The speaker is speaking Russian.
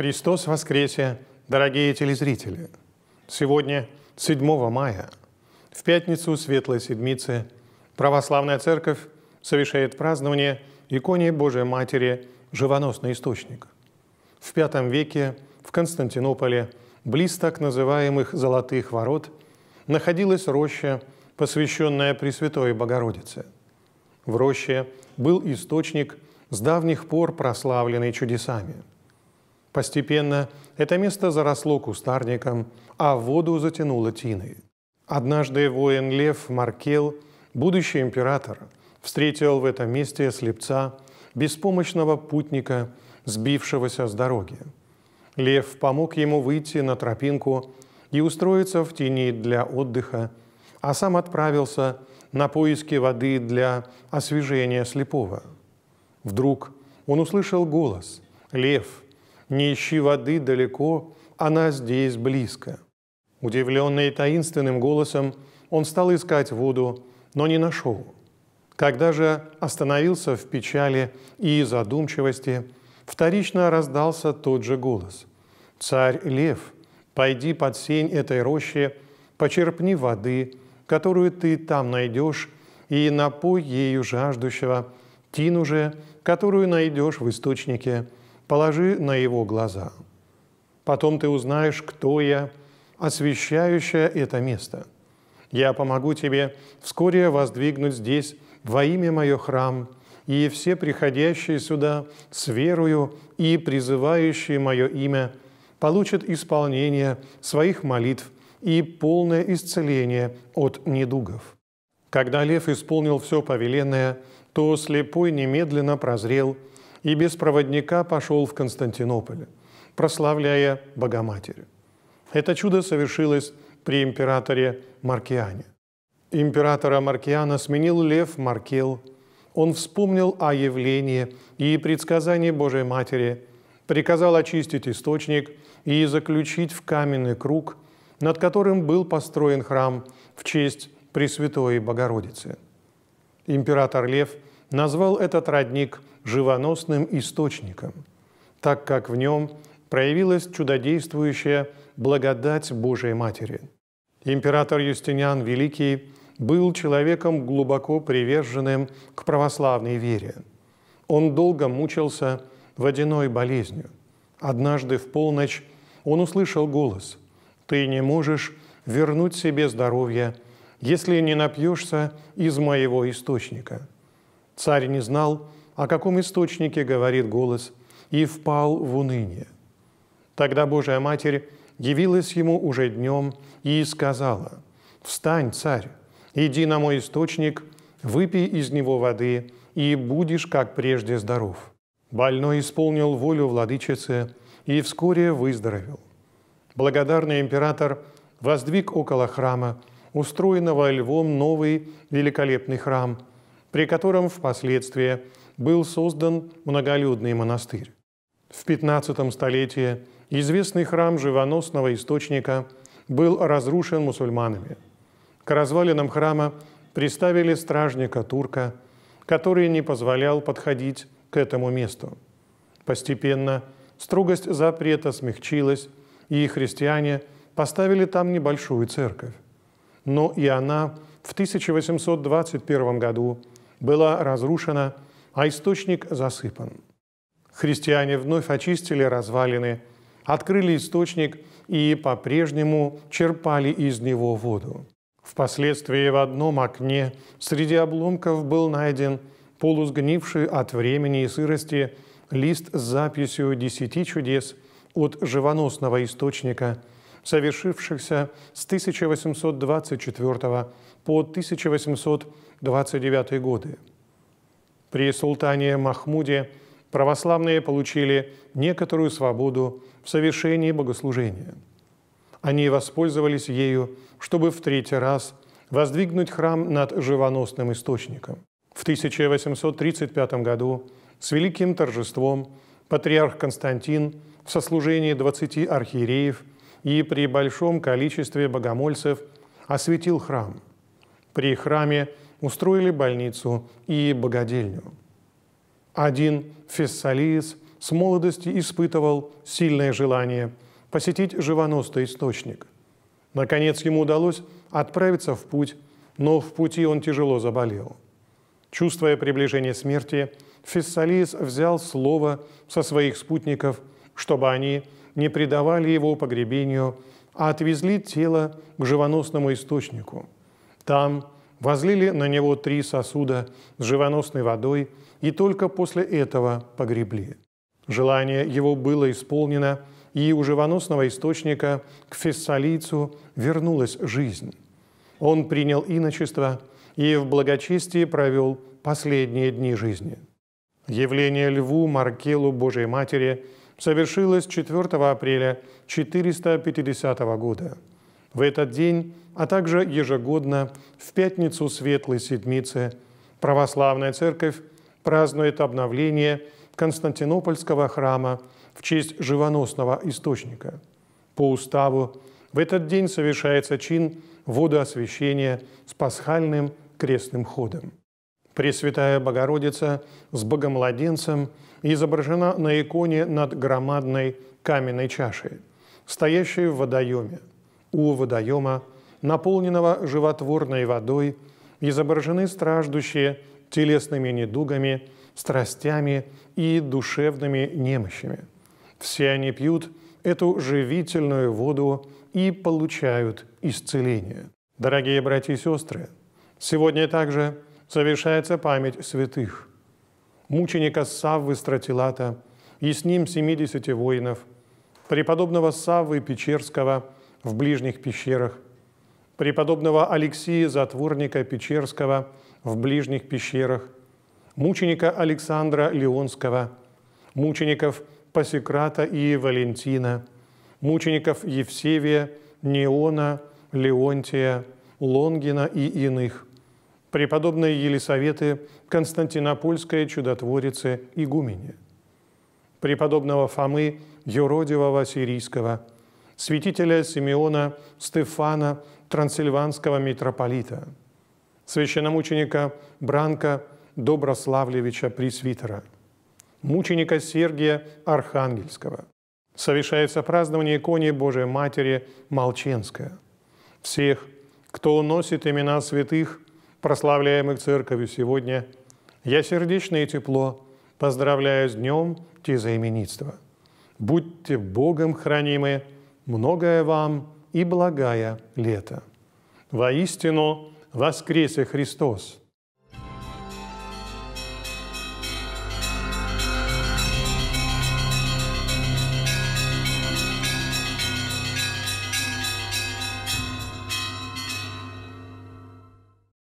Христос воскресе, дорогие телезрители! Сегодня, 7 мая, в пятницу Светлой Седмицы, Православная Церковь совершает празднование иконе Божией Матери «Живоносный источник». В V веке в Константинополе, близ так называемых «золотых ворот», находилась роща, посвященная Пресвятой Богородице. В роще был источник, с давних пор прославленный чудесами – Постепенно это место заросло кустарником, а воду затянуло тиной. Однажды воин Лев Маркел, будущий император, встретил в этом месте слепца, беспомощного путника, сбившегося с дороги. Лев помог ему выйти на тропинку и устроиться в тени для отдыха, а сам отправился на поиски воды для освежения слепого. Вдруг он услышал голос «Лев, не ищи воды далеко, она здесь близко. Удивленный таинственным голосом, он стал искать воду, но не нашел. Когда же остановился в печали и задумчивости, вторично раздался тот же голос. «Царь Лев, пойди под сень этой рощи, почерпни воды, которую ты там найдешь, и напой ею жаждущего, тину же, которую найдешь в источнике, положи на его глаза. Потом ты узнаешь, кто я, освещающая это место. Я помогу тебе вскоре воздвигнуть здесь во имя мое храм, и все приходящие сюда с верою и призывающие мое имя получат исполнение своих молитв и полное исцеление от недугов. Когда лев исполнил все повеленное, то слепой немедленно прозрел – и без проводника пошел в Константинополе, прославляя Богоматерь. Это чудо совершилось при императоре Маркиане. Императора Маркиана сменил лев Маркел. Он вспомнил о явлении и предсказании Божьей Матери, приказал очистить источник и заключить в каменный круг, над которым был построен храм в честь Пресвятой Богородицы. Император Лев – назвал этот родник живоносным источником, так как в нем проявилась чудодействующая благодать Божией Матери. Император Юстиниан Великий был человеком глубоко приверженным к православной вере. Он долго мучился водяной болезнью. Однажды в полночь он услышал голос «Ты не можешь вернуть себе здоровье, если не напьешься из моего источника». Царь не знал, о каком источнике говорит голос, и впал в уныние. Тогда Божья Матерь явилась ему уже днем и сказала, «Встань, царь, иди на мой источник, выпей из него воды, и будешь, как прежде, здоров». Больной исполнил волю владычицы и вскоре выздоровел. Благодарный император воздвиг около храма, устроенного львом новый великолепный храм – при котором впоследствии был создан многолюдный монастырь. В XV столетии известный храм живоносного источника был разрушен мусульманами. К развалинам храма приставили стражника-турка, который не позволял подходить к этому месту. Постепенно строгость запрета смягчилась, и христиане поставили там небольшую церковь. Но и она в 1821 году была разрушена, а источник засыпан. Христиане вновь очистили развалины, открыли источник и по-прежнему черпали из него воду. Впоследствии в одном окне среди обломков был найден полусгнивший от времени и сырости лист с записью десяти чудес от живоносного источника, совершившихся с 1824 года по 1829 годы. При султане Махмуде православные получили некоторую свободу в совершении богослужения. Они воспользовались ею, чтобы в третий раз воздвигнуть храм над живоносным источником. В 1835 году с великим торжеством патриарх Константин в сослужении 20 архиереев и при большом количестве богомольцев осветил храм – при храме устроили больницу и богадельню. Один фессалиец с молодости испытывал сильное желание посетить живоносный источник. Наконец ему удалось отправиться в путь, но в пути он тяжело заболел. Чувствуя приближение смерти, Фессалиес взял слово со своих спутников, чтобы они не предавали его погребению, а отвезли тело к живоносному источнику – там возлили на него три сосуда с живоносной водой и только после этого погребли. Желание его было исполнено, и у живоносного источника к фессалийцу вернулась жизнь. Он принял иночество и в благочестии провел последние дни жизни. Явление льву Маркелу Божией Матери совершилось 4 апреля 450 года – в этот день, а также ежегодно в пятницу Светлой Седмицы Православная Церковь празднует обновление Константинопольского храма в честь живоносного источника. По уставу в этот день совершается чин водоосвящения с пасхальным крестным ходом. Пресвятая Богородица с Богомладенцем изображена на иконе над громадной каменной чашей, стоящей в водоеме – у водоема, наполненного животворной водой, изображены страждущие телесными недугами, страстями и душевными немощами. Все они пьют эту живительную воду и получают исцеление. Дорогие братья и сестры, сегодня также совершается память святых. Мученика Саввы Стратилата и с ним 70 воинов, преподобного Саввы Печерского – в ближних пещерах, преподобного Алексея Затворника Печерского в ближних пещерах, мученика Александра Леонского, мучеников Пасекрата и Валентина, мучеников Евсевия, Неона, Леонтия, Лонгина и иных, преподобной Елисаветы Константинопольской чудотворицы Игумене, преподобного Фомы Юродивого Сирийского – святителя Симеона Стефана Трансильванского митрополита, священномученика Бранка Доброславлевича Пресвитера, мученика Сергия Архангельского. Совершается празднование иконе Божией Матери Молченская. Всех, кто уносит имена святых, прославляемых Церковью сегодня, я сердечно и тепло поздравляю с днем тезаименитства. Будьте Богом хранимы – многое вам и благая лето. Воистину воскресе Христос –